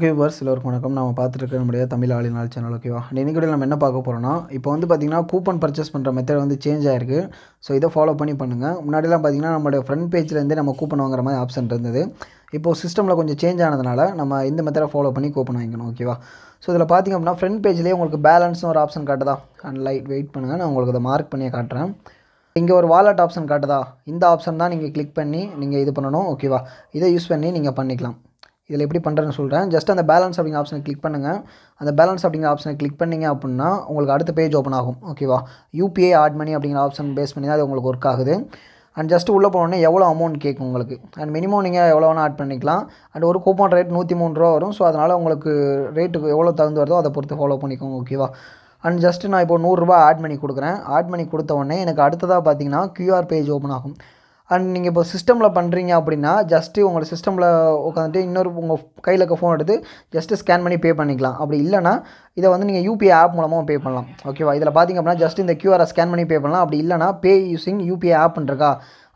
okay எல்லோருக்கும் வணக்கம் நம்ம பார்த்துருக்க நம்முடைய தமிழ் ஆளி நாள் சேனல் ஓகேவா இன்றைக்கி நம்ம என்ன பார்க்க போகிறோம்னா இப்போ வந்து பார்த்திங்கன்னா கூப்பன் பர்ச்சேஸ் பண்ணுற மெத்தட் வந்து சேஞ்ச் ஆகிருக்கு ஸோ இதை ஃபாலோ பண்ணி பண்ணுங்கள் முன்னாடிலாம் பார்த்திங்கன்னா நம்மளுடைய ஃப்ரண்ட் பேஜ்லேருந்தே நம்ம கூப்பன் வாங்குற மாதிரி ஆப்ஷன் இருந்தது இப்போது சிஸ்டமில் கொஞ்சம் சேஞ்ச் ஆனதுனால நம்ம இந்த மெத்தடை ஃபாலோ பண்ணி கூப்பன் வாங்கிக்கணும் ஓகேவா ஸோ இதில் பார்த்திங்க அப்படின்னா ஃப்ரண்ட் பேஜ்லேயே உங்களுக்கு பேலன்ஸ்னு ஒரு ஆப்ஷன் காட்டுதா அண்ட் லைட் வெயிட் பண்ணுங்கள் நான் உங்களுக்கு அதை மார்க் பண்ணியே காட்டுறேன் இங்கே ஒரு வாலெட் ஆப்ஷன் காட்டுதா இந்த ஆப்ஷன் தான் நீங்கள் கிளிக் பண்ணி நீங்கள் இது பண்ணணும் ஓகேவா இதை யூஸ் பண்ணி நீங்கள் பண்ணிக்கலாம் இதில் எப்படி பண்ணுறேன்னு சொல்கிறேன் ஜஸ்ட் அந்த பேலன்ஸ் அப்படிங்கிற ஆப்ஷனை கிளிக் பண்ணுங்கள் அந்த பேலன்ஸ் அப்படிங்கிற ஆப்ஷனை கிளிக் பண்ணிங்க அப்படின்னா உங்களுக்கு அடுத்த பேஜ் ஓப்பன் ஆகும் ஓகேவா யூபிஐ ஆட் மணி அப்படிங்கிற ஆப்ஷன் பேஸ் பண்ணி தான் அது உங்களுக்கு ஒர்க் ஆகுது அண்ட் ஜஸ்ட் உள்ளே போனோடனே எவ்வளோ அமௌண்ட் கேட்கும் உங்களுக்கு அண்ட் மினிமம் நீங்கள் எவ்வளோ வேணால் ஆட் பண்ணிக்கலாம் அண்ட் ஒரு கூப்பன் ரேட் நூற்றி மூணு ரூபா வரும் ஸோ அதனால் உங்களுக்கு ரேட்டுக்கு எவ்வளோ தகுந்து வருதோ அதை பொறுத்து ஃபாலோ பண்ணிக்கோங்க ஓகேவா அண்ட் ஜஸ்ட்டு நான் இப்போ நூறுரூவா ஆட் பண்ணி கொடுக்குறேன் ஆட் பண்ணி கொடுத்த உடனே எனக்கு அடுத்ததாக பார்த்தீங்கன்னா க்யூஆர் பேஜ் ஓப்பன் ஆகும் அண்ட் நீங்கள் இப்போ சிஸ்டமில் பண்ணுறீங்க அப்படின்னா ஜஸ்ட்டு உங்களோட சிஸ்டமில் உட்காந்துட்டு இன்னொரு உங்கள் கையில் இருக்க ஃபோன் எடுத்து ஜஸ்ட்டு ஸ்கேன் பண்ணி பே பண்ணிக்கலாம் அப்படி இல்லைனா இதை வந்து நீங்கள் யூபிஐ ஆப் மூலமாக பே பண்ணலாம் ஓகேவா இதில் பார்த்திங்க அப்படின்னா ஜஸ்ட் இந்த கியூஆரை ஸ்கேன் பண்ணி பே பண்ணலாம் அப்படி இல்லைனா பே யூஸிங் யூபிஐ ஆப்ன்றக்கா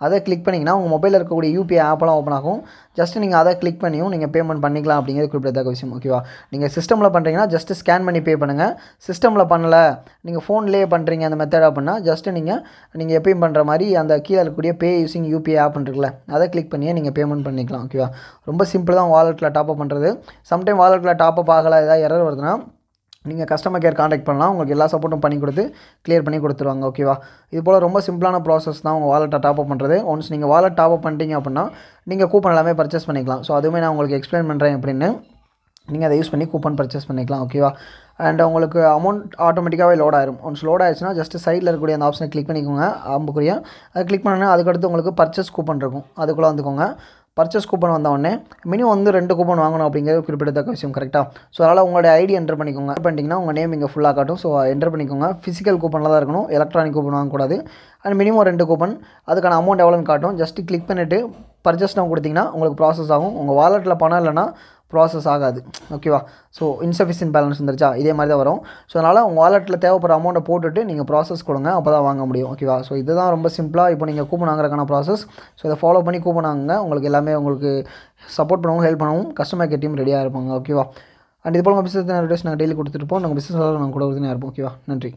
அதை கிளிக் பண்ணிங்கன்னா உங்கள் மொபைலில் இருக்கக்கூடிய யூபிஐ ஆப்பெல்லாம் ஓப்பன் ஆகும் ஜஸ்ட் நீங்கள் அதை கிளிக் பண்ணியும் நீங்கள் பேமெண்ட் பண்ணிக்கலாம் அப்படிங்கிறது குறிப்பிடத்தக்க விஷயம் ஓகேவா நீங்கள் சிஸ்டமில் பண்ணுறீங்கன்னா ஜஸ்ட்டு ஸ்கேன் பண்ணி பே பண்ணுங்கள் சிஸ்டமில் பண்ணலை நீங்கள் ஃபோன்லேயே பண்ணுறீங்க அந்த மெத்தட் அப்படின்னா ஜஸ்ட்டு நீங்கள் நீங்கள் எப்பயும் பண்ணுற மாதிரி அந்த கீழே இருக்கக்கூடிய பே யூஸிங் யூபிஐ ஆப் இருக்குல்ல அதை கிளிக் பண்ணியே நீங்கள் பேமெண்ட் பண்ணிக்கலாம் ஓகேவா ரொம்ப சிம்பிள் தான் வாலெட்டில் டாப்அப் பண்ணுறது சம்டைம் வாலெட்டில் டாப்அப் ஆகலை ஏதாவது எரர் வருதுன்னா நீங்கள் கஸ்டமர் கேர் காண்டாக்ட் பண்ணலாம் உங்களுக்கு எல்லா சப்போர்ட்டும் பண்ணி கொடுத்து கிளியர் பண்ணி கொடுத்துருவாங்க ஓகேவா இது போல் ரொம்ப சிம்பிளான ப்ராசஸ் தான் உங்கள் வாலெட்டை டாப் அப் பண்ணுறது ஒன்ஸ் நீங்கள் வாலெட் டாப் அப் பண்ணிட்டீங்க அப்படின்னா நீங்கள் கூப்பன் எல்லாமே பர்ச்சேஸ் பண்ணிக்கலாம் ஸோ அதுவுமே நான் உங்களுக்கு எக்ஸ்பிளைன் பண்ணுறேன் எப்படின்னு நீங்கள் அதை யூஸ் பண்ணி கூப்பன் பர்ச்சேஸ் பண்ணிக்கலாம் ஓகேவா அண்ட் உங்களுக்கு அமௌண்ட் ஆட்டோமேட்டிக்காகவே லோட் ஆயிரும் ஒன்ஸ் லோட் ஆயிடுச்சுன்னா ஜஸ்ட் சைடில் இருக்கக்கூடிய அந்த ஆப்ஷனை கிளிக் பண்ணிக்கோங்க அம்புக்குரிய அதை கிளிக் பண்ணோன்னா அதுக்கடுத்து உங்களுக்கு பர்ச்சேஸ் கூப்பன் இருக்கும் அதுக்குள்ளே வந்துக்கோங்க பர்ச்சேஸ் கூப்பன் வந்தவொடனே மினிமம் வந்து ரெண்டு கூப்பன் வாங்கணும் அப்படிங்கிறது குறிப்பிடத்தக்க விஷயம் கரெக்டாக ஸோ அதனால் உங்களுடைய ஐடி என்டர் பண்ணிக்கோங்க பண்ணிட்டீங்கன்னா உங்கள் நேம் இங்கே ஃபுல்லாக காட்டும் ஸோ என்டர் பண்ணிக்கோங்க ஃபிசிக்கல் கூப்பனில் தான் இருக்கணும் எலக்ட்ரானிக் கூப்பன் வாங்கக்கூடாது அண்ட் மினிமம் ரெண்டு கூப்பன் அதுக்கான அமௌண்ட் எவ்வளோன்னு காட்டும் ஜஸ்ட்டு கிளிக் பண்ணிவிட்டு பர்ச்சேஸ் நான் கொடுத்தீங்கன்னா உங்களுக்கு ப்ராசஸ் ஆகும் உங்கள் வாலெட்டில் பணம் இல்லைனா ப்ராசஸ் ஆகாது ஓகேவா ஸோ இன்சஃபிஷியன்ட் பேலன்ஸ் வந்துருச்சா இதே மாதிரி தான் வரும் ஸோ அதனால் உங்கள் வாலெட்டில் தேவைப்படுற அமௌண்ட்டை போட்டுட்டு நீங்கள் ப்ராசஸ் கொடுங்க அப்போ தான் வாங்க முடியும் ஓகேவா ஸோ இதுதான் ரொம்ப சிம்பிளாக இப்போ நீங்கள் கூப்பன் வாங்குறதுக்கான ப்ராசஸ் ஸோ இதை ஃபாலோ பண்ணி கூப்பன் வாங்குங்க உங்களுக்கு எல்லாமே உங்களுக்கு சப்போர்ட் பண்ணவும் ஹெல்ப் பண்ணவும் கஸ்டமர் கேர் டீம் ரெடியாக இருப்பாங்க ஓகேவா அண்ட் இது போல் உங்கள் பிஸ்னஸ் நான் டெய்லி கொடுத்துட்டு இருப்போம் நாங்கள் பிஸ்னஸ் நாங்கள் கூட உறுதியாக இருப்போம் ஓகேவா நன்றி